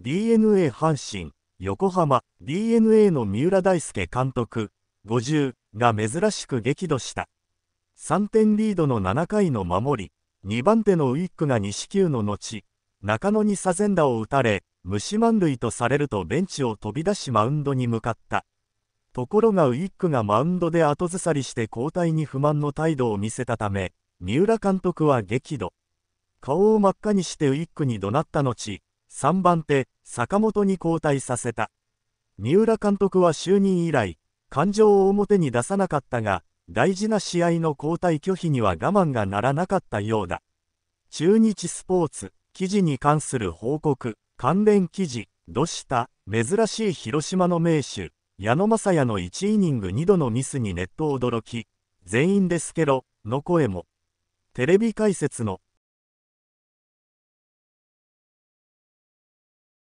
d n a 阪神横浜 d n a の三浦大輔監督50が珍しく激怒した3点リードの7回の守り2番手のウィックが西球の後中野にサゼンダを打たれ虫満塁とされるとベンチを飛び出しマウンドに向かったところがウィックがマウンドで後ずさりして交代に不満の態度を見せたため三浦監督は激怒顔を真っ赤にしてウィックに怒鳴った後3番手、坂本に交代させた。三浦監督は就任以来、感情を表に出さなかったが、大事な試合の交代拒否には我慢がならなかったようだ。中日スポーツ、記事に関する報告、関連記事、どした珍しい広島の名手、矢野正也の1イニング2度のミスにネット驚き、全員ですけど、の声も。テレビ解説の